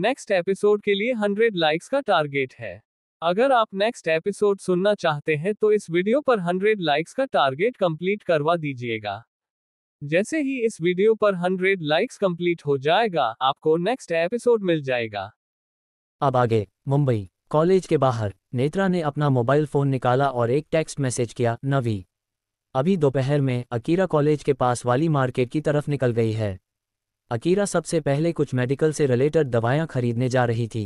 Next episode के लिए 100 likes का टारगेट है अगर आप नेक्स्ट एपिसोड सुनना चाहते हैं तो इस वीडियो पर 100 लाइक्स का टारगेट कंप्लीट करवा दीजिएगा जैसे ही इस वीडियो पर 100 लाइक्स कंप्लीट हो जाएगा आपको नेक्स्ट एपिसोड मिल जाएगा अब आगे मुंबई कॉलेज के बाहर नेत्रा ने अपना मोबाइल फोन निकाला और एक टेक्स्ट मैसेज किया नवी अभी दोपहर में अकीरा कॉलेज के पास वाली मार्केट की तरफ निकल गई है अकीरा सबसे पहले कुछ मेडिकल से रिलेटेड दवाएं खरीदने जा रही थी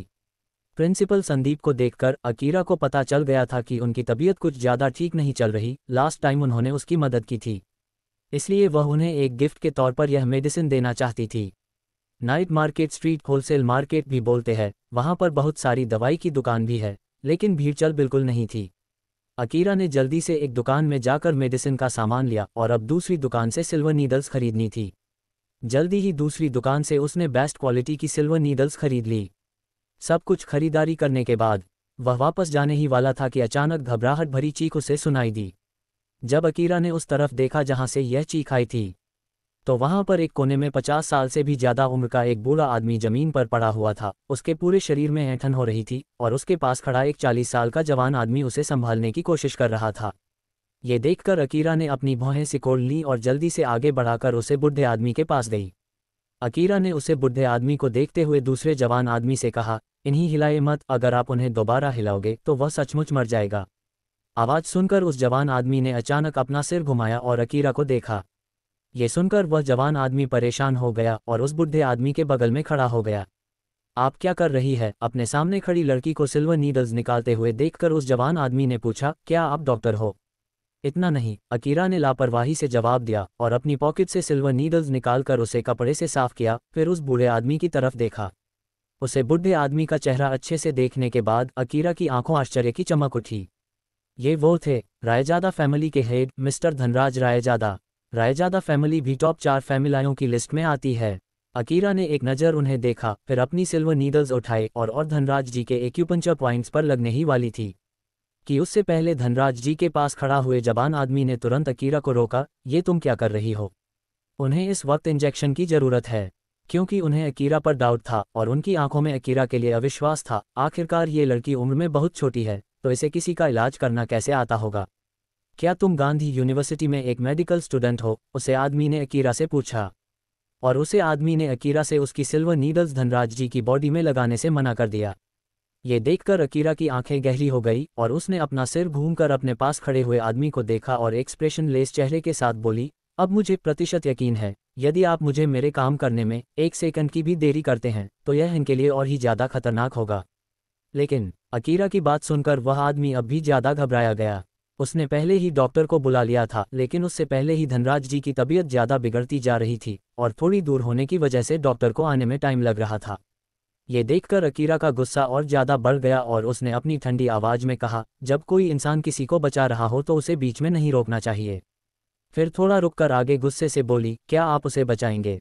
प्रिंसिपल संदीप को देखकर अकीरा को पता चल गया था कि उनकी तबीयत कुछ ज़्यादा ठीक नहीं चल रही लास्ट टाइम उन्होंने उसकी मदद की थी इसलिए वह उन्हें एक गिफ्ट के तौर पर यह मेडिसिन देना चाहती थी night market street wholesale market भी बोलते हैं वहां पर बहुत सारी दवाई की दुकान भी है लेकिन भीड़चल बिल्कुल नहीं थी अकीरा ने जल्दी से एक दुकान में जाकर मेडिसिन का सामान लिया और अब दूसरी दुकान से सिल्वर नीडल्स खरीदनी थी जल्दी ही दूसरी दुकान से उसने बेस्ट क्वालिटी की सिल्वर नीडल्स खरीद ली सब कुछ खरीदारी करने के बाद वह वापस जाने ही वाला था कि अचानक घबराहट भरी चीख उसे सुनाई दी जब अकीरा ने उस तरफ देखा जहां से यह चीख आई थी तो वहां पर एक कोने में पचास साल से भी ज्यादा उम्र का एक बूढ़ा आदमी जमीन पर पड़ा हुआ था उसके पूरे शरीर में ऐठन हो रही थी और उसके पास खड़ा एक चालीस साल का जवान आदमी उसे संभालने की कोशिश कर रहा था ये देखकर अकीरा ने अपनी भौहें सिकोड़ ली और जल्दी से आगे बढ़ाकर उसे बुढ़े आदमी के पास गई अकीरा ने उसे बुढ़े आदमी को देखते हुए दूसरे जवान आदमी से कहा इन्हीं हिलाए मत अगर आप उन्हें दोबारा हिलाओगे तो वह सचमुच मर जाएगा आवाज़ सुनकर उस जवान आदमी ने अचानक अपना सिर घुमाया और अकीरा को देखा ये सुनकर वह जवान आदमी परेशान हो गया और उस बुढ़े आदमी के बगल में खड़ा हो गया आप क्या कर रही है अपने सामने खड़ी लड़की को सिल्वर नीडल्स निकालते हुए देखकर उस जवान आदमी ने पूछा क्या आप डॉक्टर हो इतना नहीं अकीरा ने लापरवाही से जवाब दिया और अपनी पॉकेट से सिल्वर नीडल्स निकालकर उसे कपड़े से साफ किया फिर उस बूढ़े आदमी की तरफ देखा उसे बुढ़े आदमी का चेहरा अच्छे से देखने के बाद अकीरा की आंखों आश्चर्य की चमक उठी ये वो थे रायजादा फैमिली के head mister Dhanraj Raizada Raizada family भी टॉप चार फैमिलाइयों की लिस्ट में आती है अकीरा ने एक नज़र उन्हें देखा फिर अपनी सिल्वर नीडल्स उठाए और और धनराज जी के एक्यूपंचर पॉइंट्स पर लगने ही वाली थी कि उससे पहले धनराज जी के पास खड़ा हुए जवान आदमी ने तुरंत अकीरा को रोका ये तुम क्या कर रही हो उन्हें इस वक्त इंजेक्शन की जरूरत है क्योंकि उन्हें अकीरा पर डाउट था और उनकी आंखों में अकीरा के लिए अविश्वास था आखिरकार ये लड़की उम्र में बहुत छोटी है तो इसे किसी का इलाज करना कैसे आता होगा क्या तुम गांधी यूनिवर्सिटी में एक मेडिकल स्टूडेंट हो उसे आदमी ने अकीरा से पूछा और उसे आदमी ने अकीरा से उसकी सिल्वर नीडल्स धनराज जी की बॉडी में लगाने से मना कर दिया ये देखकर अकीरा की आंखें गहरी हो गई और उसने अपना सिर घूमकर अपने पास खड़े हुए आदमी को देखा और एक्सप्रेशन लेस चेहरे के साथ बोली अब मुझे प्रतिशत यकीन है यदि आप मुझे मेरे काम करने में एक सेकंड की भी देरी करते हैं तो यह इनके लिए और ही ज़्यादा खतरनाक होगा लेकिन अकीरा की बात सुनकर वह आदमी अब भी ज़्यादा घबराया गया उसने पहले ही डॉक्टर को बुला लिया था लेकिन उससे पहले ही धनराज जी की तबीयत ज़्यादा बिगड़ती जा रही थी और थोड़ी दूर होने की वजह से डॉक्टर को आने में टाइम लग रहा था ये देखकर अकीरा का गुस्सा और ज्यादा बढ़ गया और उसने अपनी ठंडी आवाज में कहा जब कोई इंसान किसी को बचा रहा हो तो उसे बीच में नहीं रोकना चाहिए फिर थोड़ा रुककर आगे गुस्से से बोली क्या आप उसे बचाएंगे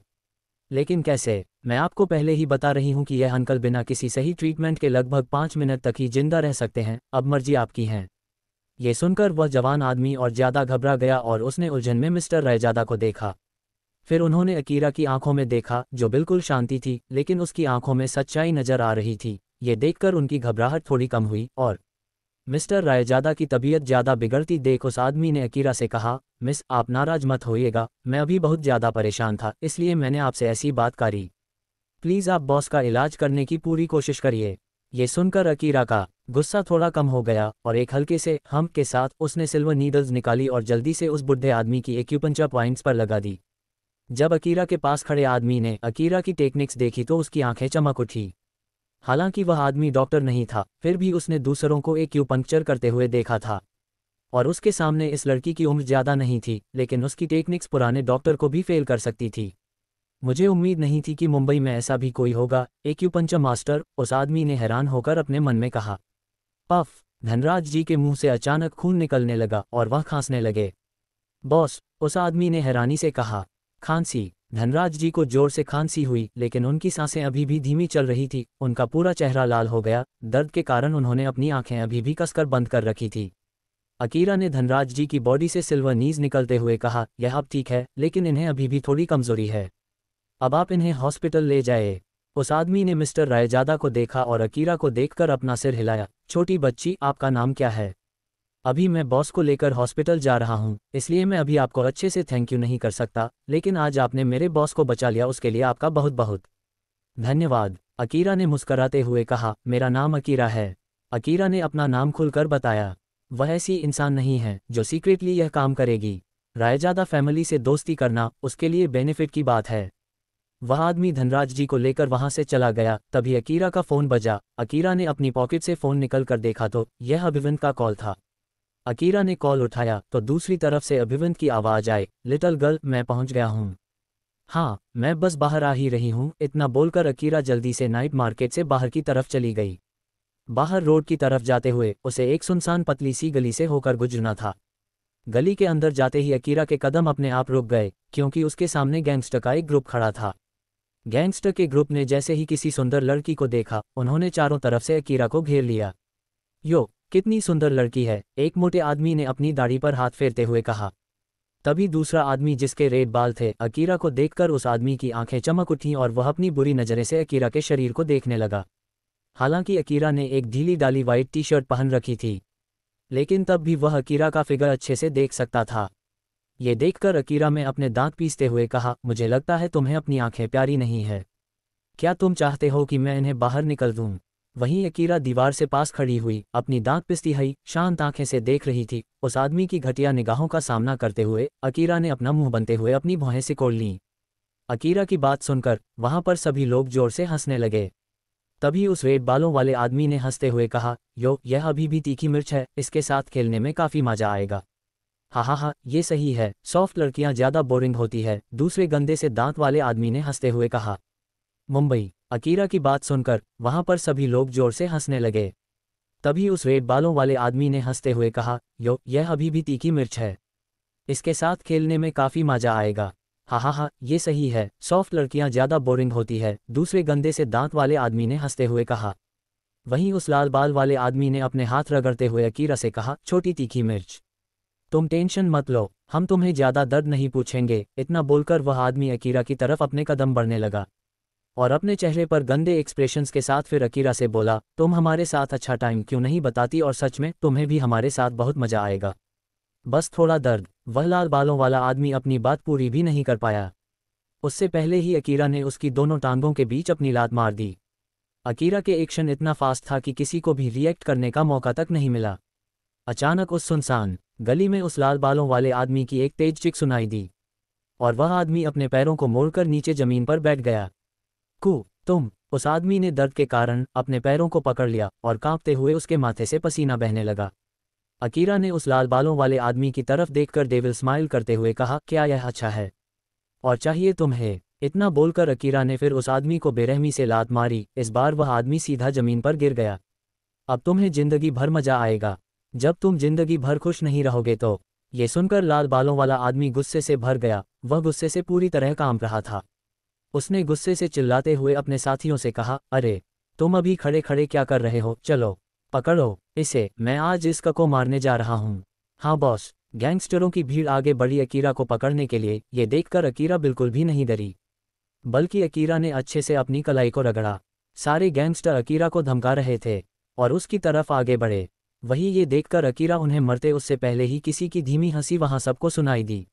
लेकिन कैसे मैं आपको पहले ही बता रही हूँ कि यह अंकल बिना किसी सही ट्रीटमेंट के लगभग पाँच मिनट तक ही जिंदा रह सकते हैं अब मर्जी आपकी है ये सुनकर वह जवान आदमी और ज्यादा घबरा गया और उसने उलझन में मिस्टर रैजादा को देखा फिर उन्होंने अकीरा की आंखों में देखा जो बिल्कुल शांति थी लेकिन उसकी आंखों में सच्चाई नजर आ रही थी ये देखकर उनकी घबराहट थोड़ी कम हुई और मिस्टर रायजादा की तबीयत ज़्यादा बिगड़ती देख उस आदमी ने अकीरा से कहा मिस आप नाराज मत होइएगा मैं अभी बहुत ज़्यादा परेशान था इसलिए मैंने आपसे ऐसी बात करी प्लीज़ आप बॉस का इलाज करने की पूरी कोशिश करिए ये सुनकर अकीरा का गुस्सा थोड़ा कम हो गया और एक हल्के से हम के साथ उसने सिल्वर नीडल्स निकाली और जल्दी से उस बुढ़े आदमी की एक्यूपंचर पॉइंट्स पर लगा दी जब अकीरा के पास खड़े आदमी ने अकीरा की टेक्निक्स देखी तो उसकी आंखें चमक उठी हालांकि वह आदमी डॉक्टर नहीं था फिर भी उसने दूसरों को एक पंक्चर करते हुए देखा था और उसके सामने इस लड़की की उम्र ज़्यादा नहीं थी लेकिन उसकी टेक्निक्स पुराने डॉक्टर को भी फेल कर सकती थी मुझे उम्मीद नहीं थी कि मुंबई में ऐसा भी कोई होगा एक एक्यूपंचर मास्टर उस आदमी ने हैरान होकर अपने मन में कहा पफ धनराज जी के मुंह से अचानक खून निकलने लगा और वह खांसने लगे बॉस उस आदमी ने हैरानी से कहा खांसी धनराज जी को जोर से खांसी हुई लेकिन उनकी सांसें अभी भी धीमी चल रही थी उनका पूरा चेहरा लाल हो गया दर्द के कारण उन्होंने अपनी आंखें अभी भी कसकर बंद कर रखी थी अकीरा ने धनराज जी की बॉडी से सिल्वर नीज निकलते हुए कहा यह अब ठीक है लेकिन इन्हें अभी भी थोड़ी कमजोरी है अब आप इन्हें हॉस्पिटल ले जाए उस आदमी ने मिस्टर रायजादा को देखा और अकीरा को देखकर अपना सिर हिलाया छोटी बच्ची आपका नाम क्या है अभी मैं बॉस को लेकर हॉस्पिटल जा रहा हूँ इसलिए मैं अभी आपको अच्छे से थैंक यू नहीं कर सकता लेकिन आज आपने मेरे बॉस को बचा लिया उसके लिए आपका बहुत बहुत धन्यवाद अकीरा ने मुस्कराते हुए कहा मेरा नाम अकीरा है अकीरा ने अपना नाम खुलकर बताया वह ऐसी इंसान नहीं है जो सीक्रेटली यह काम करेगी रायजादा फैमिली से दोस्ती करना उसके लिए बेनिफिट की बात है वह आदमी धनराज जी को लेकर वहां से चला गया तभी अकीरा का फोन बजा अकीरा ने अपनी पॉकेट से फोन निकल कर देखा तो यह अभिवंत का कॉल था अकीरा ने कॉल उठाया तो दूसरी तरफ से अभिवंत की आवाज़ आई लिटल गर्ल मैं पहुंच गया हूं। हाँ मैं बस बाहर आ ही रही हूं इतना बोलकर अकीरा जल्दी से नाइट मार्केट से बाहर की तरफ चली गई बाहर रोड की तरफ जाते हुए उसे एक सुनसान पतली सी गली से होकर गुजरना था गली के अंदर जाते ही अकीरा के कदम अपने आप रुक गए क्योंकि उसके सामने गैंगस्टर का एक ग्रुप खड़ा था गैंगस्टर के ग्रुप ने जैसे ही किसी सुंदर लड़की को देखा उन्होंने चारों तरफ से अकीरा को घेर लिया यो कितनी सुंदर लड़की है एक मोटे आदमी ने अपनी दाढ़ी पर हाथ फेरते हुए कहा तभी दूसरा आदमी जिसके रेड बाल थे अकीरा को देखकर उस आदमी की आंखें चमक उठीं और वह अपनी बुरी नज़रें से अकीरा के शरीर को देखने लगा हालांकि अकीरा ने एक ढीली डाली वाइट टी शर्ट पहन रखी थी लेकिन तब भी वह अकीरा का फिगर अच्छे से देख सकता था ये देखकर अकीरा में अपने दांत पीसते हुए कहा मुझे लगता है तुम्हें अपनी आंखें प्यारी नहीं है क्या तुम चाहते हो कि मैं इन्हें बाहर निकल दूं वहीं अकीरा दीवार से पास खड़ी हुई अपनी दांत पिसती हई शांत आंखें से देख रही थी उस आदमी की घटिया निगाहों का सामना करते हुए अकीरा ने अपना मुंह बनते हुए अपनी भौहें से कोड़ लीं अकीरा की बात सुनकर वहां पर सभी लोग जोर से हंसने लगे तभी उस रेड बालों वाले आदमी ने हंसते हुए कहा यो यह अभी भी तीखी मिर्च है इसके साथ खेलने में काफी मजा आएगा हा हा हा ये सही है सॉफ्ट लड़कियां ज्यादा बोरिंग होती है दूसरे गंदे से दांत वाले आदमी ने हंसते हुए कहा मुंबई अकीरा की बात सुनकर वहां पर सभी लोग जोर से हंसने लगे तभी उस रेड बालों वाले आदमी ने हंसते हुए कहा यो यह अभी भी तीखी मिर्च है इसके साथ खेलने में काफी मजा आएगा हा हा हा ये सही है सॉफ्ट लड़कियां ज्यादा बोरिंग होती है दूसरे गंदे से दांत वाले आदमी ने हंसते हुए कहा वहीं उस लाल बाल वाले आदमी ने अपने हाथ रगड़ते हुए अकीरा से कहा छोटी तीखी मिर्च तुम टेंशन मत लो हम तुम्हें ज्यादा दर्द नहीं पूछेंगे इतना बोलकर वह आदमी अकीरा की तरफ अपने कदम बढ़ने लगा और अपने चेहरे पर गंदे एक्सप्रेशंस के साथ फिर अकीरा से बोला तुम हमारे साथ अच्छा टाइम क्यों नहीं बताती और सच में तुम्हें भी हमारे साथ बहुत मजा आएगा बस थोड़ा दर्द वह लाल बालों वाला आदमी अपनी बात पूरी भी नहीं कर पाया उससे पहले ही अकीरा ने उसकी दोनों टांगों के बीच अपनी लात मार दी अकीरा के एक्शन इतना फास्ट था कि किसी को भी रिएक्ट करने का मौका तक नहीं मिला अचानक उस सुनसान गली में उस लाल बालों वाले आदमी की एक तेज चिक सुनाई दी और वह आदमी अपने पैरों को मोड़कर नीचे जमीन पर बैठ गया कू तुम उस आदमी ने दर्द के कारण अपने पैरों को पकड़ लिया और कांपते हुए उसके माथे से पसीना बहने लगा अकीरा ने उस लाल बालों वाले आदमी की तरफ देखकर डेविल स्माइल करते हुए कहा क्या यह अच्छा है और चाहिए तुम्हें इतना बोलकर अकीरा ने फिर उस आदमी को बेरहमी से लात मारी इस बार वह आदमी सीधा जमीन पर गिर गया अब तुम्हें जिंदगी भर मजा आएगा जब तुम जिंदगी भर खुश नहीं रहोगे तो ये सुनकर लाल बालों वाला आदमी गुस्से से भर गया वह गुस्से से पूरी तरह काम रहा था उसने गुस्से से चिल्लाते हुए अपने साथियों से कहा अरे तुम अभी खड़े खड़े क्या कर रहे हो चलो पकड़ो इसे मैं आज इसका को मारने जा रहा हूँ हाँ बॉस गैंगस्टरों की भीड़ आगे बढ़ी अकीरा को पकड़ने के लिए ये देखकर अकीरा बिल्कुल भी नहीं डरी बल्कि अकीरा ने अच्छे से अपनी कलाई को रगड़ा सारे गैंगस्टर अकीरा को धमका रहे थे और उसकी तरफ आगे बढ़े वही ये देखकर अकीरा उन्हें मरते उससे पहले ही किसी की धीमी हंसी वहां सबको सुनाई दी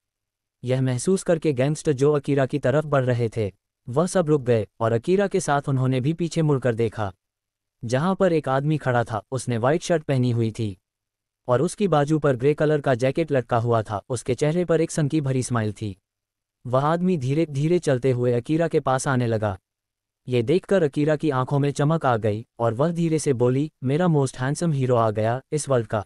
यह महसूस करके गैंगस्टर जो अकीरा की तरफ बढ़ रहे थे वह सब रुक गए और अकीरा के साथ उन्होंने भी पीछे मुड़कर देखा जहां पर एक आदमी खड़ा था उसने व्हाइट शर्ट पहनी हुई थी और उसकी बाजू पर ग्रे कलर का जैकेट लटका हुआ था उसके चेहरे पर एक संकी भरी स्माइल थी वह आदमी धीरे धीरे चलते हुए अकीरा के पास आने लगा ये देखकर अकीरा की आंखों में चमक आ गई और वह धीरे से बोली मेरा मोस्ट हैंडसम हीरो आ गया इस वर्ल्ड का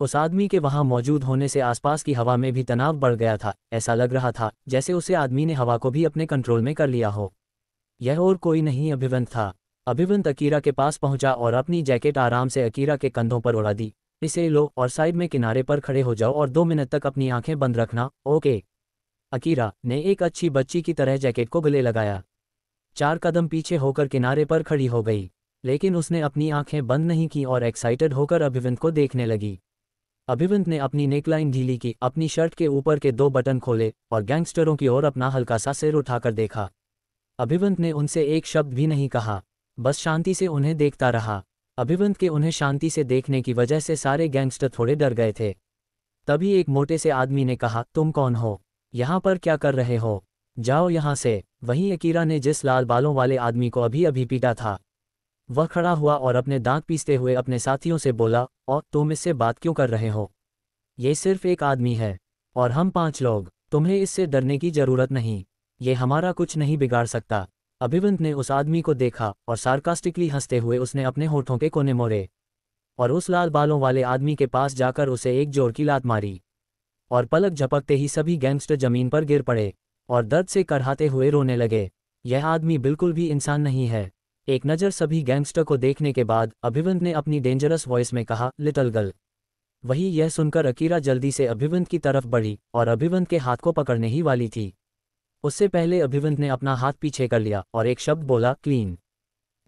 उस आदमी के वहां मौजूद होने से आसपास की हवा में भी तनाव बढ़ गया था ऐसा लग रहा था जैसे उसे आदमी ने हवा को भी अपने कंट्रोल में कर लिया हो यह और कोई नहीं अभिवंत था अभिवंत अकीरा के पास पहुंचा और अपनी जैकेट आराम से अकीरा के कंधों पर उड़ा दी इसे लो और साइड में किनारे पर खड़े हो जाओ और दो मिनट तक अपनी आंखें बंद रखना ओके अकीरा ने एक अच्छी बच्ची की तरह जैकेट को गले लगाया चार कदम पीछे होकर किनारे पर खड़ी हो गई लेकिन उसने अपनी आंखें बंद नहीं की और एक्साइटेड होकर अभिवंत को देखने लगी अभिवंत ने अपनी नेकलाइन ढीली की अपनी शर्ट के ऊपर के दो बटन खोले और गैंगस्टरों की ओर अपना हल्का सा सिर उठाकर देखा अभिवंत ने उनसे एक शब्द भी नहीं कहा बस शांति से उन्हें देखता रहा अभिवंत के उन्हें शांति से देखने की वजह से सारे गैंगस्टर थोड़े डर गए थे तभी एक मोटे से आदमी ने कहा तुम कौन हो यहाँ पर क्या कर रहे हो जाओ यहाँ से वहीं अकीरा ने जिस लाल बालों वाले आदमी को अभी अभी पीटा था वह खड़ा हुआ और अपने दांत पीसते हुए अपने साथियों से बोला और तुम इससे बात क्यों कर रहे हो ये सिर्फ एक आदमी है और हम पांच लोग तुम्हें इससे डरने की जरूरत नहीं ये हमारा कुछ नहीं बिगाड़ सकता अभिवंत ने उस आदमी को देखा और सार्कास्टिकली हंसते हुए उसने अपने होठों के कोने मोड़े और उस लाल बालों वाले आदमी के पास जाकर उसे एक जोर की लात मारी और पलक झपकते ही सभी गैंगस्टर जमीन पर गिर पड़े और दर्द से कढ़ाते हुए रोने लगे यह आदमी बिल्कुल भी इंसान नहीं है एक नज़र सभी गैंगस्टर को देखने के बाद अभिवंत ने अपनी डेंजरस वॉइस में कहा लिटल गर्ल वही यह सुनकर अकीरा जल्दी से अभिवंत की तरफ बढ़ी और अभिवंत के हाथ को पकड़ने ही वाली थी उससे पहले अभिवंत ने अपना हाथ पीछे कर लिया और एक शब्द बोला क्लीन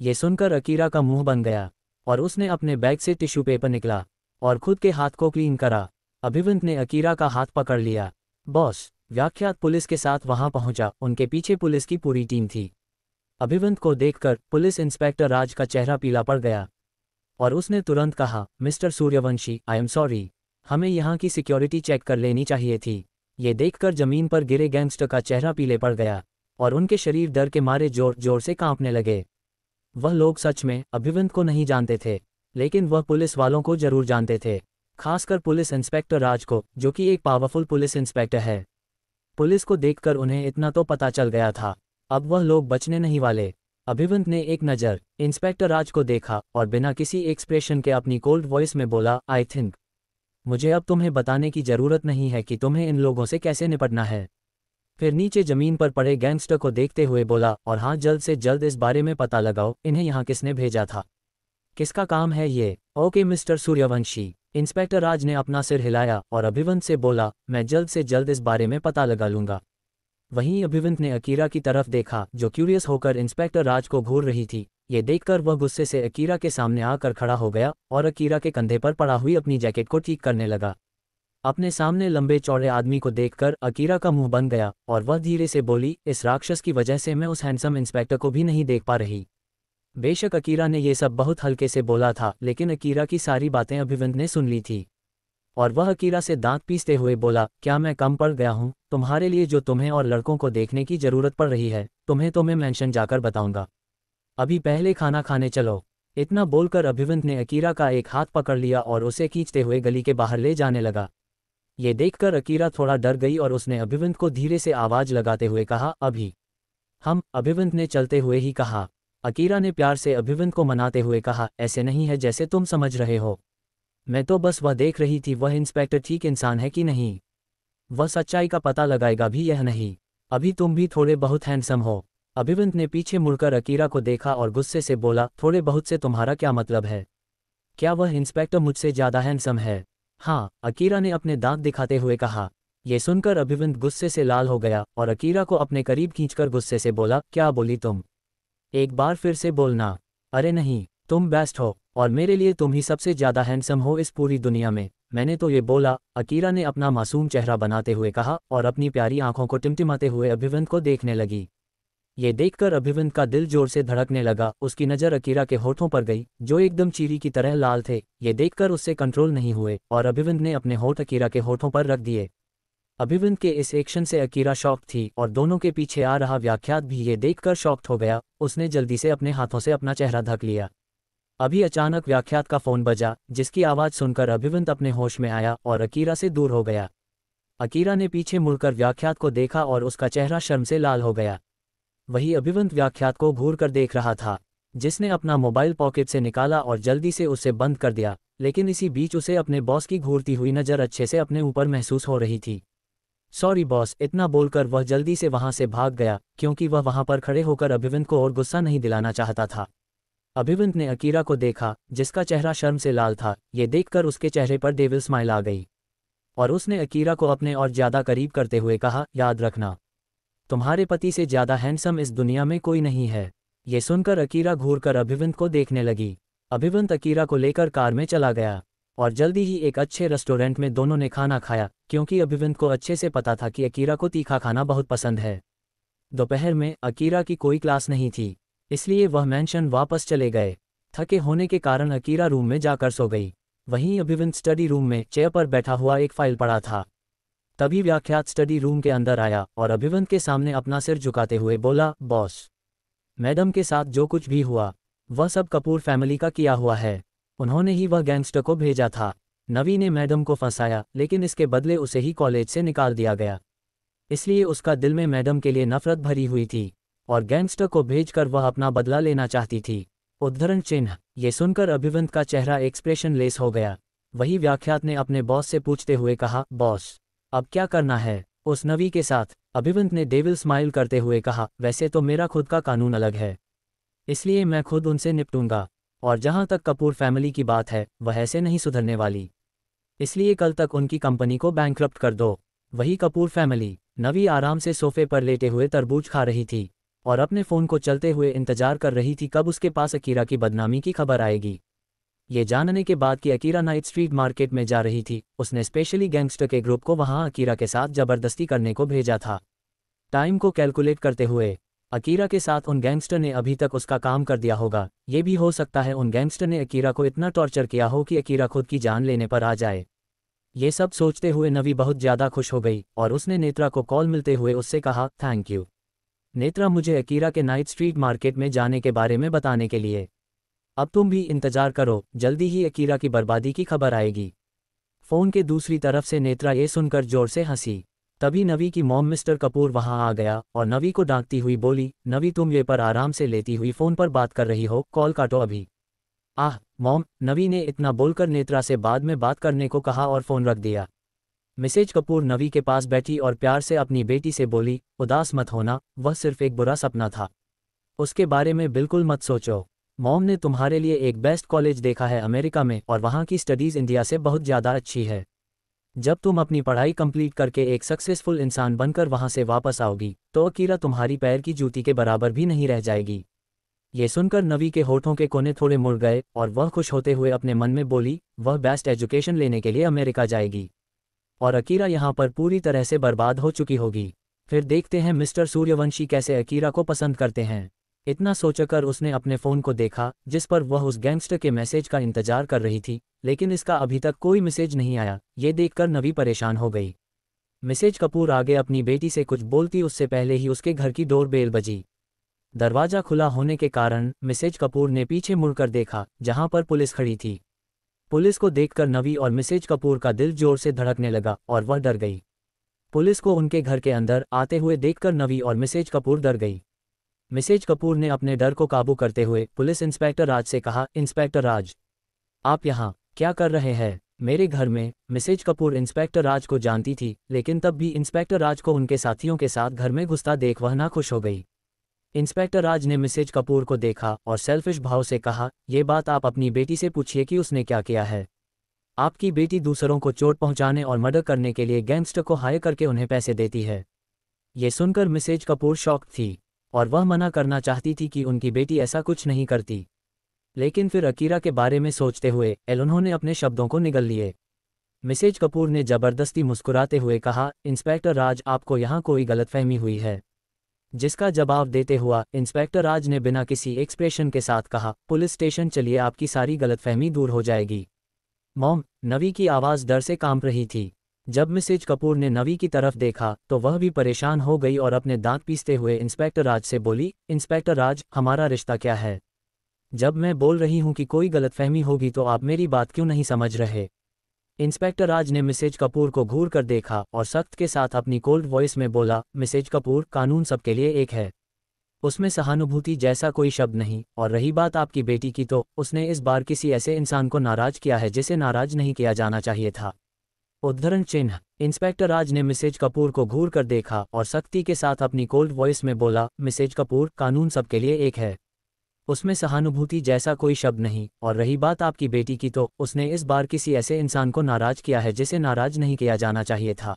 ये सुनकर अकीरा का मुंह बन गया और उसने अपने बैग से टिश्यू पेपर निकला और खुद के हाथ को क्लीन करा अभिवंत ने अकीरा का हाथ पकड़ लिया बॉस व्याख्यात पुलिस के साथ वहां पहुंचा उनके पीछे पुलिस की पूरी टीम थी अभिवंत को देखकर पुलिस इंस्पेक्टर राज का चेहरा पीला पड़ गया और उसने तुरंत कहा mister Suryavanshi I am sorry हमें यहाँ की सिक्योरिटी चेक कर लेनी चाहिए थी ये देखकर जमीन पर गिरे गैंगस्टर का चेहरा पीले पड़ गया और उनके शरीर डर के मारे जोर जोर से कांपने लगे वह लोग सच में अभिवंत को नहीं जानते थे लेकिन वह पुलिस वालों को जरूर जानते थे खासकर पुलिस इंस्पेक्टर राज को जो कि एक पावरफुल पुलिस इंस्पेक्टर है पुलिस को देखकर उन्हें इतना तो पता चल गया था अब वह लोग बचने नहीं वाले अभिवंत ने एक नज़र इंस्पेक्टर राज को देखा और बिना किसी एक्सप्रेशन के अपनी कोल्ड वॉइस में बोला आई थिंक मुझे अब तुम्हें बताने की जरूरत नहीं है कि तुम्हें इन लोगों से कैसे निपटना है फिर नीचे जमीन पर पड़े गैंगस्टर को देखते हुए बोला और हाँ जल्द से जल्द इस बारे में पता लगाओ इन्हें यहाँ किसने भेजा था किसका काम है ये okay mister Suryavanshi inspector Raj ने अपना सिर हिलाया और अभिवंत से बोला मैं जल्द से जल्द इस बारे में पता लगा लूंगा वहीं अभिवंत ने अकीरा की तरफ देखा जो क्यूरियस होकर इंस्पेक्टर राज को घूर रही थी ये देखकर वह गुस्से से अकीरा के सामने आकर खड़ा हो गया और अकीरा के कंधे पर पड़ा हुई अपनी जैकेट को ठीक करने लगा अपने सामने लंबे चौड़े आदमी को देखकर अकीरा का मुंह बन गया और वह धीरे से बोली इस राक्षस की वजह से मैं उस हैंडसम इंस्पेक्टर को भी नहीं देख पा रही बेशक अकीरा ने यह सब बहुत हल्के से बोला था लेकिन अकीरा की सारी बातें अभिवंत ने सुन ली थी और वह अकीरा से दांत पीसते हुए बोला क्या मैं कम पड़ गया हूँ तुम्हारे लिए जो तुम्हें और लड़कों को देखने की जरूरत पड़ रही है तुम्हें तो मैं मैंशन जाकर बताऊंगा अभी पहले खाना खाने चलो इतना बोलकर अभिवंत ने अकीरा का एक हाथ पकड़ लिया और उसे खींचते हुए गली के बाहर ले जाने लगा ये देखकर अकीरा थोड़ा डर गई और उसने अभिवंत को धीरे से आवाज लगाते हुए कहा अभी हम अभिवंत ने चलते हुए ही कहा अकीरा ने प्यार से अभिवंत को मनाते हुए कहा ऐसे नहीं है जैसे तुम समझ रहे हो मैं तो बस वह देख रही थी वह इंस्पेक्टर ठीक इंसान है कि नहीं वह सच्चाई का पता लगाएगा भी यह नहीं अभी तुम भी थोड़े बहुत हैंडसम हो अभिवंत ने पीछे मुड़कर अकीरा को देखा और गुस्से से बोला थोड़े बहुत से तुम्हारा क्या मतलब है क्या वह इंस्पेक्टर मुझसे ज़्यादा हैंडसम है हाँ अकीरा ने अपने दांत दिखाते हुए कहा यह सुनकर अभिवंत गुस्से से लाल हो गया और अकीरा को अपने करीब खींचकर गुस्से से बोला क्या बोली तुम एक बार फिर से बोलना अरे नहीं तुम बेस्ट हो और मेरे लिए तुम ही सबसे ज़्यादा हैंडसम हो इस पूरी दुनिया में मैंने तो ये बोला अकीरा ने अपना मासूम चेहरा बनाते हुए कहा और अपनी प्यारी आंखों को टिमटिमाते हुए अभिवंत को देखने लगी ये देखकर अभिवंत का दिल जोर से धड़कने लगा उसकी नज़र अकीरा के होठों पर गई जो एकदम चीरी की तरह लाल थे ये देखकर उससे कंट्रोल नहीं हुए और अभिवंत ने अपने होठ अकीरा के होठों पर रख दिए अभिवंत के इस एक्शन से अकीरा शॉक थी और दोनों के पीछे आ रहा व्याख्यात भी ये देखकर शॉक्ट हो गया उसने जल्दी से अपने हाथों से अपना चेहरा धक लिया अभी अचानक व्याख्यात का फोन बजा जिसकी आवाज सुनकर अभिवंत अपने होश में आया और अकीरा से दूर हो गया अकीरा ने पीछे मुड़कर व्याख्यात को देखा और उसका चेहरा शर्म से लाल हो गया वही अभिवंत व्याख्यात को घूर कर देख रहा था जिसने अपना मोबाइल पॉकेट से निकाला और जल्दी से उसे बंद कर दिया लेकिन इसी बीच उसे अपने बॉस की घूरती हुई नज़र अच्छे से अपने ऊपर महसूस हो रही थी सॉरी बॉस इतना बोलकर वह जल्दी से वहां से भाग गया क्योंकि वह वहां पर खड़े होकर अभिवंत को और गुस्सा नहीं दिलाना चाहता था अभिवंत ने अकीरा को देखा जिसका चेहरा शर्म से लाल था ये देखकर उसके चेहरे पर डेविल स्माइल आ गई और उसने अकीरा को अपने और ज्यादा करीब करते हुए कहा याद रखना तुम्हारे पति से ज्यादा हैंडसम इस दुनिया में कोई नहीं है ये सुनकर अकीरा घूरकर अभिवंत को देखने लगी अभिवंत अकीरा को लेकर कार में चला गया और जल्दी ही एक अच्छे रेस्टोरेंट में दोनों ने खाना खाया क्योंकि अभिवंत को अच्छे से पता था कि अकीरा को तीखा खाना बहुत पसंद है दोपहर में अकीरा की कोई क्लास नहीं थी इसलिए वह मैंशन वापस चले गए थके होने के कारण अकीरा रूम में जाकर सो गई वहीं अभिविन स्टडी रूम में चेयर पर बैठा हुआ एक फाइल पड़ा था तभी व्याख्यात स्टडी रूम के अंदर आया और अभिवंत के सामने अपना सिर झुकाते हुए बोला बॉस मैडम के साथ जो कुछ भी हुआ वह सब कपूर फैमिली का किया हुआ है उन्होंने ही वह गैंगस्टर को भेजा था नवी ने मैडम को फंसाया लेकिन इसके बदले उसे ही कॉलेज से निकाल दिया गया इसलिए उसका दिल में मैडम के लिए नफरत भरी हुई थी और गैंगस्टर को भेजकर वह अपना बदला लेना चाहती थी उद्धरण चिन्ह ये सुनकर अभिवंत का चेहरा एक्सप्रेशन लेस हो गया वही व्याख्यात ने अपने बॉस से पूछते हुए कहा बॉस अब क्या करना है उस नवी के साथ अभिवंत ने डेविल स्माइल करते हुए कहा वैसे तो मेरा खुद का कानून अलग है इसलिए मैं खुद उनसे निपटूंगा और जहां तक कपूर फैमिली की बात है वह ऐसे नहीं सुधरने वाली इसलिए कल तक उनकी कंपनी को बैंक्रप्ट कर दो वही कपूर फैमिली नवी आराम से सोफे पर लेटे हुए तरबूज खा रही थी और अपने फ़ोन को चलते हुए इंतजार कर रही थी कब उसके पास अकीरा की बदनामी की खबर आएगी ये जानने के बाद कि अकीरा नाइट स्ट्रीट मार्केट में जा रही थी उसने स्पेशली गैंगस्टर के ग्रुप को वहां अकीरा के साथ जबरदस्ती करने को भेजा था टाइम को कैलकुलेट करते हुए अकीरा के साथ उन गैंगस्टर ने अभी तक उसका काम कर दिया होगा ये भी हो सकता है उन गैंगस्टर ने अकीरा को इतना टॉर्चर किया हो कि अकीरा खुद की जान लेने पर आ जाए ये सब सोचते हुए नवी बहुत ज़्यादा खुश हो गई और उसने नेत्रा को कॉल मिलते हुए उससे कहा थैंक यू नेत्रा मुझे अकीरा के नाइट स्ट्रीट मार्केट में जाने के बारे में बताने के लिए अब तुम भी इंतजार करो जल्दी ही अकीरा की बर्बादी की खबर आएगी फ़ोन के दूसरी तरफ से नेत्रा ये सुनकर जोर से हंसी तभी नवी की मॉम मिस्टर कपूर वहां आ गया और नवी को डांटती हुई बोली नवी तुम ये पर आराम से लेती हुई फ़ोन पर बात कर रही हो कॉल काटो अभी आह मॉम नवी ने इतना बोलकर नेत्रा से बाद में बात करने को कहा और फ़ोन रख दिया मिसेज कपूर नवी के पास बैठी और प्यार से अपनी बेटी से बोली उदास मत होना वह सिर्फ एक बुरा सपना था उसके बारे में बिल्कुल मत सोचो मॉम ने तुम्हारे लिए एक बेस्ट कॉलेज देखा है अमेरिका में और वहाँ की स्टडीज़ इंडिया से बहुत ज़्यादा अच्छी है जब तुम अपनी पढ़ाई कंप्लीट करके एक सक्सेसफुल इंसान बनकर वहां से वापस आओगी तो अकीरा तुम्हारी पैर की जूती के बराबर भी नहीं रह जाएगी ये सुनकर नवी के होठों के कोने थोड़े मुड़ गए और वह खुश होते हुए अपने मन में बोली वह बेस्ट एजुकेशन लेने के लिए अमेरिका जाएगी और अकीरा यहाँ पर पूरी तरह से बर्बाद हो चुकी होगी फिर देखते हैं मिस्टर सूर्यवंशी कैसे अकीरा को पसंद करते हैं इतना सोचकर उसने अपने फ़ोन को देखा जिस पर वह उस गैंगस्टर के मैसेज का इंतजार कर रही थी लेकिन इसका अभी तक कोई मैसेज नहीं आया ये देखकर नवी परेशान हो गई मिसेज कपूर आगे अपनी बेटी से कुछ बोलती उससे पहले ही उसके घर की डोर बेल बजी दरवाज़ा खुला होने के कारण मिसेज कपूर ने पीछे मुड़कर देखा जहां पर पुलिस खड़ी थी पुलिस को देखकर नवी और मिसेज कपूर का दिल जोर से धड़कने लगा और वह डर गई पुलिस को उनके घर के अंदर आते हुए देखकर नवी और मिसेज कपूर डर गई मिसेज कपूर ने अपने डर को काबू करते हुए पुलिस इंस्पेक्टर राज से कहा इंस्पेक्टर राज आप यहाँ क्या कर रहे हैं मेरे घर में मिसेज कपूर इंस्पेक्टर राज को जानती थी लेकिन तब भी इंस्पेक्टर राज को उनके साथियों के साथ घर में घुसता देख वह ना खुश हो गई इंस्पेक्टर राज ने मिसेज कपूर को देखा और सेल्फिश भाव से कहा ये बात आप अपनी बेटी से पूछिए कि उसने क्या किया है आपकी बेटी दूसरों को चोट पहुंचाने और मर्डर करने के लिए गैंगस्टर को हायर करके उन्हें पैसे देती है ये सुनकर मिसेज कपूर शॉक थी और वह मना करना चाहती थी कि उनकी बेटी ऐसा कुछ नहीं करती लेकिन फिर अकीरा के बारे में सोचते हुए एल उन्होंने अपने शब्दों को निगल लिए मिसेज कपूर ने जबरदस्ती मुस्कुराते हुए कहा इंस्पेक्टर राज आपको यहाँ कोई गलतफहमी हुई है जिसका जवाब देते हुआ इंस्पेक्टर राज ने बिना किसी एक्सप्रेशन के साथ कहा पुलिस स्टेशन चलिए आपकी सारी गलतफहमी दूर हो जाएगी मॉम नवी की आवाज़ डर से कांप रही थी जब मिसेज कपूर ने नवी की तरफ देखा तो वह भी परेशान हो गई और अपने दांत पीसते हुए इंस्पेक्टर राज से बोली इंस्पेक्टर राज हमारा रिश्ता क्या है जब मैं बोल रही हूं कि कोई गलतफहमी होगी तो आप मेरी बात क्यों नहीं समझ रहे इंस्पेक्टर राज ने मिसेज कपूर को घूर कर देखा और सख्त के साथ अपनी कोल्ड वॉइस में बोला मिसेज कपूर कानून सबके लिए एक है उसमें सहानुभूति जैसा कोई शब्द नहीं और रही बात आपकी बेटी की तो उसने इस बार किसी ऐसे इंसान को नाराज किया है जिसे नाराज नहीं किया जाना चाहिए था उद्धरण चिन्ह इंस्पेक्टर राज ने मिसेज कपूर को घूर कर देखा और सख्ती के साथ अपनी कोल्ड वॉइस में बोला मिसेज कपूर कानून सबके लिए एक है उसमें सहानुभूति जैसा कोई शब्द नहीं और रही बात आपकी बेटी की तो उसने इस बार किसी ऐसे इंसान को नाराज किया है जिसे नाराज नहीं किया जाना चाहिए था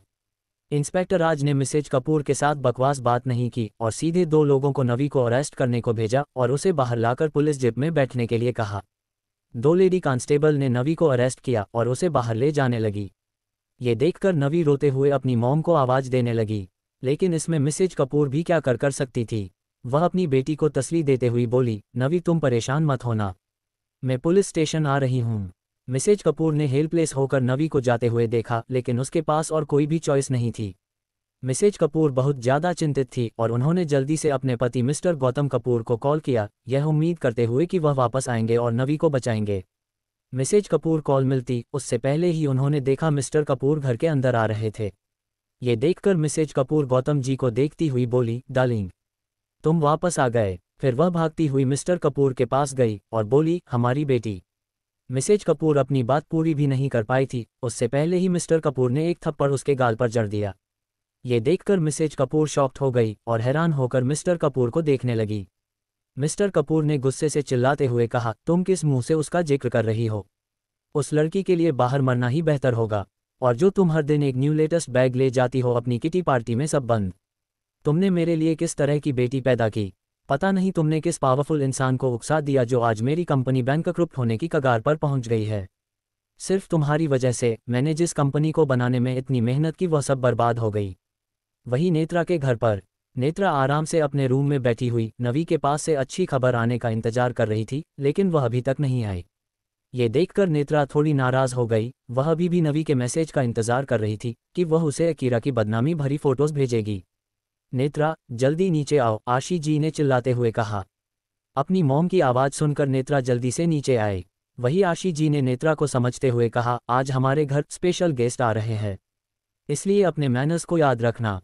इंस्पेक्टर राज ने मिसेज कपूर के साथ बकवास बात नहीं की और सीधे दो लोगों को नवी को अरेस्ट करने को भेजा और उसे बाहर लाकर पुलिस जिप में बैठने के लिए कहा दो लेडी कांस्टेबल ने नवी को अरेस्ट किया और उसे बाहर ले जाने लगी ये देखकर नवी रोते हुए अपनी मोम को आवाज़ देने लगी लेकिन इसमें मिसेज कपूर भी क्या कर कर सकती थी वह अपनी बेटी को तस्वीर देते हुई बोली नवी तुम परेशान मत होना मैं पुलिस स्टेशन आ रही हूं मिसेज कपूर ने हेल्पलेस होकर नवी को जाते हुए देखा लेकिन उसके पास और कोई भी चॉइस नहीं थी मिसेज कपूर बहुत ज़्यादा चिंतित थी और उन्होंने जल्दी से अपने पति मिस्टर गौतम कपूर को कॉल किया यह उम्मीद करते हुए कि वह वापस आएंगे और नवी को बचाएंगे मिसेज कपूर कॉल मिलती उससे पहले ही उन्होंने देखा मिस्टर कपूर घर के अंदर आ रहे थे ये देखकर मिसेज कपूर गौतम जी को देखती हुई बोली डालिंग तुम वापस आ गए फिर वह भागती हुई मिस्टर कपूर के पास गई और बोली हमारी बेटी मिसेज कपूर अपनी बात पूरी भी नहीं कर पाई थी उससे पहले ही मिस्टर कपूर ने एक थप्पड़ उसके गाल पर जड़ दिया ये देखकर मिसेज कपूर शॉक्ट हो गई और हैरान होकर मिस्टर कपूर को देखने लगी मिस्टर कपूर ने गुस्से से चिल्लाते हुए कहा तुम किस मुंह से उसका जिक्र कर रही हो उस लड़की के लिए बाहर मरना ही बेहतर होगा और जो तुम हर दिन एक न्यू लेटेस्ट बैग ले जाती हो अपनी किटी पार्टी में सब बंद तुमने मेरे लिए किस तरह की बेटी पैदा की पता नहीं तुमने किस पावरफुल इंसान को उकसा दिया जो आज मेरी कंपनी बैंक करप्ट होने की कगार पर पहुंच गई है सिर्फ तुम्हारी वजह से मैंने जिस कंपनी को बनाने में इतनी मेहनत की वह सब बर्बाद हो गई वही नेत्रा के घर पर नेत्रा आराम से अपने रूम में बैठी हुई नवी के पास से अच्छी खबर आने का इंतजार कर रही थी लेकिन वह अभी तक नहीं आई ये देखकर नेत्रा थोड़ी नाराज हो गई वह अभी भी नवी के मैसेज का इंतजार कर रही थी कि वह उसे अकीरा की बदनामी भरी फोटोज भेजेगी नेत्रा जल्दी नीचे आओ आशी जी ने चिल्लाते हुए कहा अपनी मोम की आवाज़ सुनकर नेत्रा जल्दी से नीचे आए वही आशी जी ने नेत्रा को समझते हुए कहा आज हमारे घर स्पेशल गेस्ट आ रहे हैं इसलिए अपने मैनर्स को याद रखना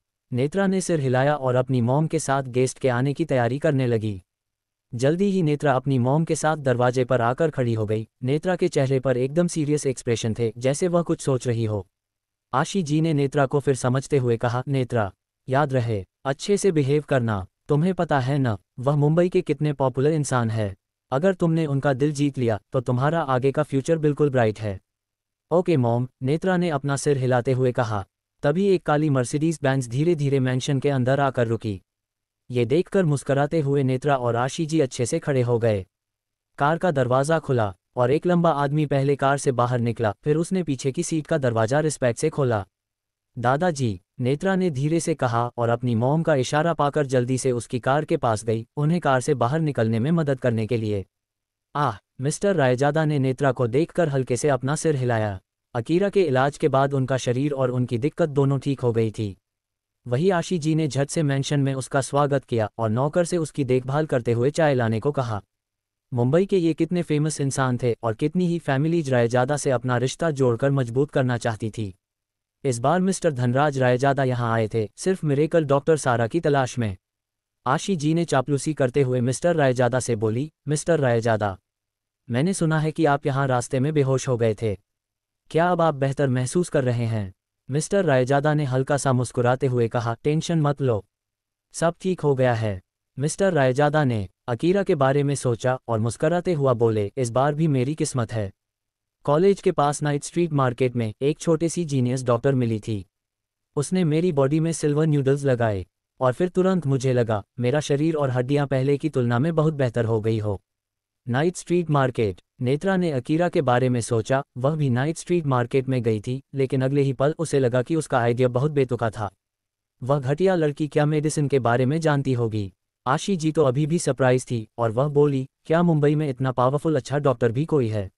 नेत्रा ने सिर हिलाया और अपनी मोम के साथ गेस्ट के आने की तैयारी करने लगी जल्दी ही नेत्रा अपनी मोम के साथ दरवाजे पर आकर खड़ी हो गई नेत्रा के चेहरे पर एकदम सीरियस एक्सप्रेशन थे जैसे वह कुछ सोच रही हो आशी जी ने नेत्रा को फिर समझते हुए कहा नेत्रा याद रहे अच्छे से बिहेव करना तुम्हें पता है न वह मुंबई के कितने पॉपुलर इंसान है अगर तुमने उनका दिल जीत लिया तो तुम्हारा आगे का फ्यूचर बिल्कुल ब्राइट है ओके मॉम नेत्रा ने अपना सिर हिलाते हुए कहा तभी एक काली मर्सिडीज बैंस धीरे धीरे मैंशन के अंदर आकर रुकी ये देखकर मुस्कराते हुए नेत्रा और आशी जी अच्छे से खड़े हो गए कार का दरवाज़ा खुला और एक लंबा आदमी पहले कार से बाहर निकला फिर उसने पीछे की सीट का दरवाज़ा रिस्पेक्ट से खोला दादाजी नेत्रा ने धीरे से कहा और अपनी मोम का इशारा पाकर जल्दी से उसकी कार के पास गई उन्हें कार से बाहर निकलने में मदद करने के लिए आह मिस्टर रायजादा ने नेत्रा को देखकर हल्के से अपना सिर हिलाया अकीरा के इलाज के बाद उनका शरीर और उनकी दिक्कत दोनों ठीक हो गई थी वही आशी जी ने झट से मैंशन में उसका स्वागत किया और नौकर से उसकी देखभाल करते हुए चाय लाने को कहा मुंबई के ये कितने फेमस इंसान थे और कितनी ही फैमिलीज रायजादा से अपना रिश्ता जोड़कर मजबूत करना चाहती थी इस बार मिस्टर धनराज रायजादा यहाँ आए थे सिर्फ मेरेकल डॉक्टर सारा की तलाश में आशी जी ने चापलूसी करते हुए मिस्टर रायजादा से बोली मिस्टर रायजादा मैंने सुना है कि आप यहाँ रास्ते में बेहोश हो गए थे क्या अब आप बेहतर महसूस कर रहे हैं मिस्टर रायजादा ने हल्का सा मुस्कुराते हुए कहा टेंशन मत लो सब ठीक हो गया है मिस्टर रायजादा ने अकीरा के बारे में सोचा और मुस्कराते हुआ बोले इस बार भी मेरी किस्मत है कॉलेज के पास नाइट स्ट्रीट मार्केट में एक छोटे सी जीनियस डॉक्टर मिली थी उसने मेरी बॉडी में सिल्वर न्यूडल्स लगाए और फिर तुरंत मुझे लगा मेरा शरीर और हड्डियां पहले की तुलना में बहुत बेहतर हो गई हो नाइट स्ट्रीट मार्केट नेत्रा ने अकीरा के बारे में सोचा वह भी नाइट स्ट्रीट मार्केट में गई थी लेकिन अगले ही पल उसे लगा कि उसका आइडिया बहुत बेतुका था वह घटिया लड़की क्या मेडिसिन के बारे में जानती होगी आशी जी तो अभी भी सरप्राइज थी और वह बोली क्या मुंबई में इतना पावरफुल अच्छा डॉक्टर भी कोई है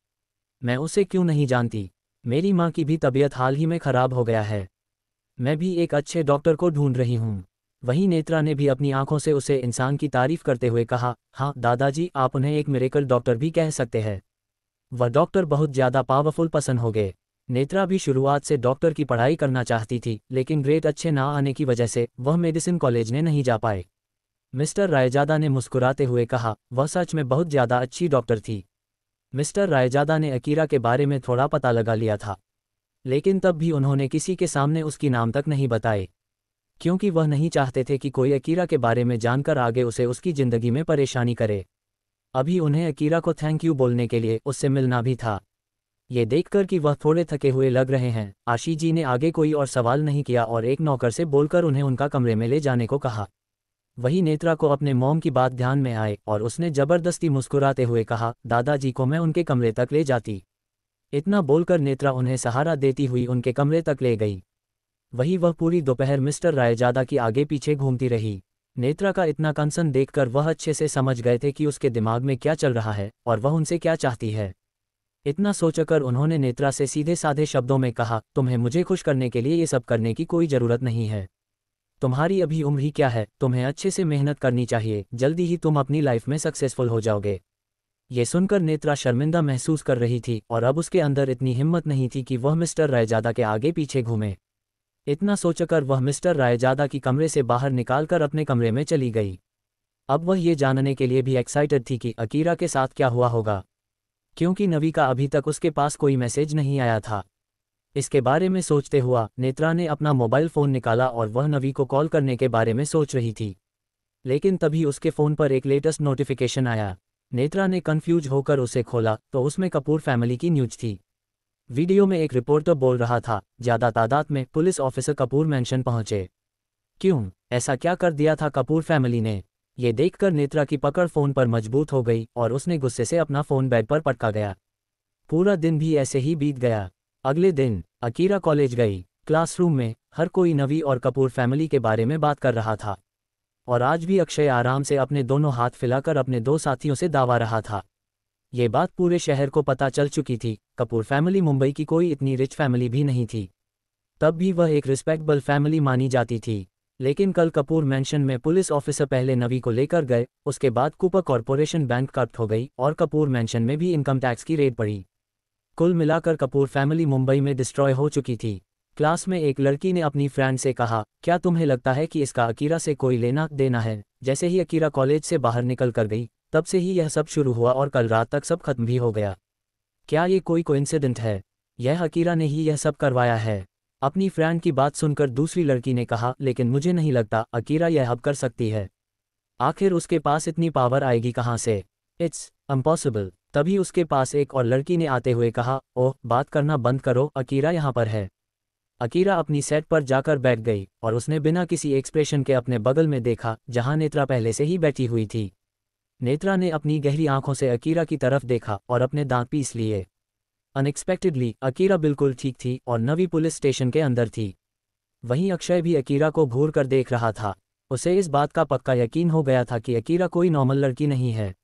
मैं उसे क्यों नहीं जानती मेरी माँ की भी तबीयत हाल ही में खराब हो गया है मैं भी एक अच्छे डॉक्टर को ढूंढ रही हूँ वहीं नेत्रा ने भी अपनी आंखों से उसे इंसान की तारीफ करते हुए कहा हाँ दादाजी आप उन्हें एक मेरेकल डॉक्टर भी कह सकते हैं वह डॉक्टर बहुत ज़्यादा पावरफुल पसंद हो गए नेत्रा भी शुरुआत से डॉक्टर की पढ़ाई करना चाहती थी लेकिन ग्रेड अच्छे ना आने की वजह से वह मेडिसिन कॉलेज में नहीं जा पाए मिस्टर रायजादा ने मुस्कुराते हुए कहा वह सच में बहुत ज़्यादा अच्छी डॉक्टर थी मिस्टर रायजादा ने अकीरा के बारे में थोड़ा पता लगा लिया था लेकिन तब भी उन्होंने किसी के सामने उसकी नाम तक नहीं बताए क्योंकि वह नहीं चाहते थे कि कोई अकीरा के बारे में जानकर आगे उसे उसकी ज़िंदगी में परेशानी करे अभी उन्हें अकीरा को थैंक यू बोलने के लिए उससे मिलना भी था ये देखकर कि वह थोड़े थके हुए लग रहे हैं आशी जी ने आगे कोई और सवाल नहीं किया और एक नौकर से बोलकर उन्हें उनका कमरे में ले जाने को कहा वही नेत्रा को अपने मोम की बात ध्यान में आए और उसने जबरदस्ती मुस्कुराते हुए कहा दादाजी को मैं उनके कमरे तक ले जाती इतना बोलकर नेत्रा उन्हें सहारा देती हुई उनके कमरे तक ले गई वही वह पूरी दोपहर मिस्टर रायजादा की आगे पीछे घूमती रही नेत्रा का इतना कंसन देखकर वह अच्छे से समझ गए थे कि उसके दिमाग में क्या चल रहा है और वह उनसे क्या चाहती है इतना सोचकर उन्होंने नेत्रा से सीधे साधे शब्दों में कहा तुम्हें मुझे खुश करने के लिए ये सब करने की कोई ज़रूरत नहीं है तुम्हारी अभी उम्र ही क्या है तुम्हें अच्छे से मेहनत करनी चाहिए जल्दी ही तुम अपनी लाइफ में सक्सेसफुल हो जाओगे ये सुनकर नेत्रा शर्मिंदा महसूस कर रही थी और अब उसके अंदर इतनी हिम्मत नहीं थी कि वह मिस्टर रायजादा के आगे पीछे घूमे इतना सोचकर वह मिस्टर रायजादा की कमरे से बाहर निकालकर अपने कमरे में चली गई अब वह ये जानने के लिए भी एक्साइटेड थी कि अकीरा के साथ क्या हुआ होगा क्योंकि नवी का अभी तक उसके पास कोई मैसेज नहीं आया था इसके बारे में सोचते हुआ नेत्रा ने अपना मोबाइल फोन निकाला और वह नवी को कॉल करने के बारे में सोच रही थी लेकिन तभी उसके फोन पर एक लेटेस्ट नोटिफिकेशन आया नेत्रा ने कंफ्यूज होकर उसे खोला तो उसमें कपूर फैमिली की न्यूज थी वीडियो में एक रिपोर्टर बोल रहा था ज्यादा तादाद में पुलिस ऑफिसर कपूर मैंशन पहुंचे क्यों ऐसा क्या कर दिया था कपूर फैमिली ने ये देखकर नेत्रा की पकड़ फोन पर मजबूत हो गई और उसने गुस्से से अपना फोन बेड पर पटका गया पूरा दिन भी ऐसे ही बीत गया अगले दिन अकीरा कॉलेज गई क्लासरूम में हर कोई नवी और कपूर फैमिली के बारे में बात कर रहा था और आज भी अक्षय आराम से अपने दोनों हाथ फैलाकर अपने दो साथियों से दावा रहा था ये बात पूरे शहर को पता चल चुकी थी कपूर फैमिली मुंबई की कोई इतनी रिच फैमिली भी नहीं थी तब भी वह एक रिस्पेक्टेबल फैमिली मानी जाती थी लेकिन कल कपूर मेंशन में पुलिस ऑफिसर पहले नवी को लेकर गए उसके बाद कूपर कॉरपोरेशन बैंक कप्ट हो गई और कपूर मेंशन में भी इनकम टैक्स की रेट पड़ी कुल मिलाकर कपूर फैमिली मुंबई में डिस्ट्रॉय हो चुकी थी क्लास में एक लड़की ने अपनी फ्रेंड से कहा क्या तुम्हें लगता है कि इसका अकीरा से कोई लेना देना है जैसे ही अकीरा कॉलेज से बाहर निकल कर गई तब से ही यह सब शुरू हुआ और कल रात तक सब खत्म भी हो गया क्या ये कोई को है यह अकीरा ने ही यह सब करवाया है अपनी फ्रेंड की बात सुनकर दूसरी लड़की ने कहा लेकिन मुझे नहीं लगता अकीरा यह अब कर सकती है आखिर उसके पास इतनी पावर आएगी कहाँ से इट्स अम्पॉसिबल तभी उसके पास एक और लड़की ने आते हुए कहा ओह बात करना बंद करो अकीरा यहाँ पर है अकीरा अपनी सेट पर जाकर बैठ गई और उसने बिना किसी एक्सप्रेशन के अपने बगल में देखा जहां नेत्रा पहले से ही बैठी हुई थी नेत्रा ने अपनी गहरी आंखों से अकीरा की तरफ देखा और अपने दांत पीस लिए अनएक्सपेक्टेडली अकीरा बिल्कुल ठीक थी और नवी पुलिस स्टेशन के अंदर थी वहीं अक्षय भी अकीरा को घूर कर देख रहा था उसे इस बात का पक्का यकीन हो गया था कि अकीरा कोई नॉर्मल लड़की नहीं है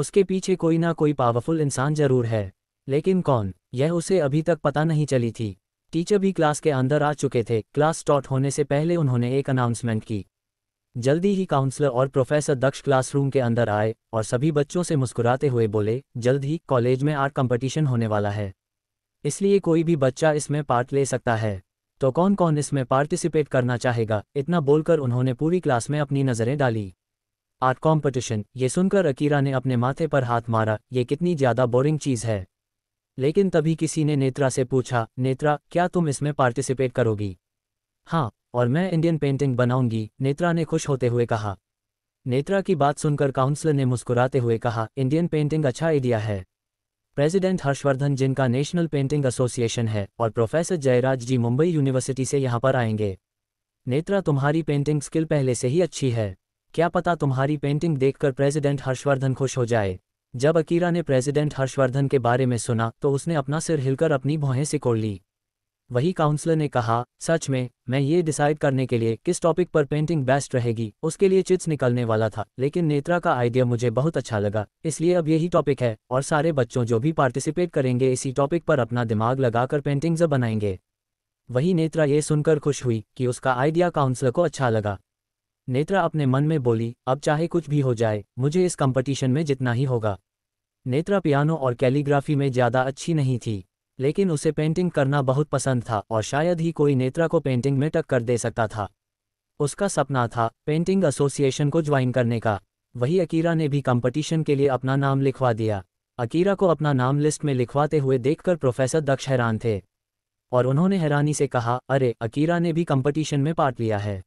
उसके पीछे कोई ना कोई पावरफुल इंसान जरूर है लेकिन कौन यह उसे अभी तक पता नहीं चली थी टीचर भी क्लास के अंदर आ चुके थे क्लास स्टार्ट होने से पहले उन्होंने एक अनाउंसमेंट की जल्दी ही काउंसलर और प्रोफेसर दक्ष क्लासरूम के अंदर आए और सभी बच्चों से मुस्कुराते हुए बोले जल्द ही कॉलेज में आर्ट कंपटीशन होने वाला है इसलिए कोई भी बच्चा इसमें पार्ट ले सकता है तो कौन कौन इसमें पार्टिसिपेट करना चाहेगा इतना बोलकर उन्होंने पूरी क्लास में अपनी नज़रें डाली आर्ट कॉम्पिटिशन ये सुनकर अकीरा ने अपने माथे पर हाथ मारा ये कितनी ज्यादा बोरिंग चीज़ है लेकिन तभी किसी ने नेत्रा से पूछा नेत्रा क्या तुम इसमें पार्टिसिपेट करोगी हाँ और मैं इंडियन पेंटिंग बनाऊंगी नेत्रा ने खुश होते हुए कहा नेत्रा की बात सुनकर काउंसलर ने मुस्कुराते हुए कहा इंडियन पेंटिंग अच्छा आइडिया है प्रेसिडेंट हर्षवर्धन जिनका नेशनल पेंटिंग एसोसिएशन है और प्रोफेसर जयराज जी मुंबई यूनिवर्सिटी से यहाँ पर आएंगे नेत्रा तुम्हारी पेंटिंग स्किल पहले से ही अच्छी है क्या पता तुम्हारी पेंटिंग देखकर प्रेसिडेंट हर्षवर्धन खुश हो जाए जब अकीरा ने प्रेसिडेंट हर्षवर्धन के बारे में सुना तो उसने अपना सिर हिलकर अपनी भौहें सिकोड़ ली वही काउंसलर ने कहा सच में मैं ये डिसाइड करने के लिए किस टॉपिक पर पेंटिंग बेस्ट रहेगी उसके लिए चिट्स निकलने वाला था लेकिन नेत्रा का आइडिया मुझे बहुत अच्छा लगा इसलिए अब यही टॉपिक है और सारे बच्चों जो भी पार्टिसिपेट करेंगे इसी टॉपिक पर अपना दिमाग लगाकर पेंटिंग्स बनाएंगे वही नेत्रा ये सुनकर खुश हुई कि उसका आइडिया काउंसलर को अच्छा लगा नेत्रा अपने मन में बोली अब चाहे कुछ भी हो जाए मुझे इस कंपटीशन में जितना ही होगा नेत्रा पियानो और कैलीग्राफी में ज़्यादा अच्छी नहीं थी लेकिन उसे पेंटिंग करना बहुत पसंद था और शायद ही कोई नेत्रा को पेंटिंग में टक्कर दे सकता था उसका सपना था पेंटिंग एसोसिएशन को ज्वाइन करने का वही अकीरा ने भी कंपटीशन के लिए अपना नाम लिखवा दिया अकीरा को अपना नाम लिस्ट में लिखवाते हुए देखकर प्रोफेसर दक्ष हैरान थे और उन्होंने हैरानी से कहा अरे अकीरा ने भी कंपटीशन में पार्ट लिया है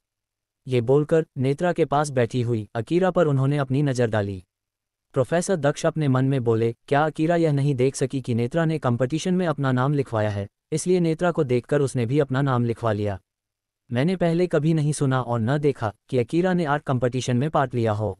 ये बोलकर नेत्रा के पास बैठी हुई अकीरा पर उन्होंने अपनी नज़र डाली प्रोफेसर दक्ष अपने मन में बोले क्या अकीरा यह नहीं देख सकी कि नेत्रा ने कंपटीशन में अपना नाम लिखवाया है इसलिए नेत्रा को देखकर उसने भी अपना नाम लिखवा लिया मैंने पहले कभी नहीं सुना और न देखा कि अकीरा ने आर्ट कंपटीशन में पार्ट लिया हो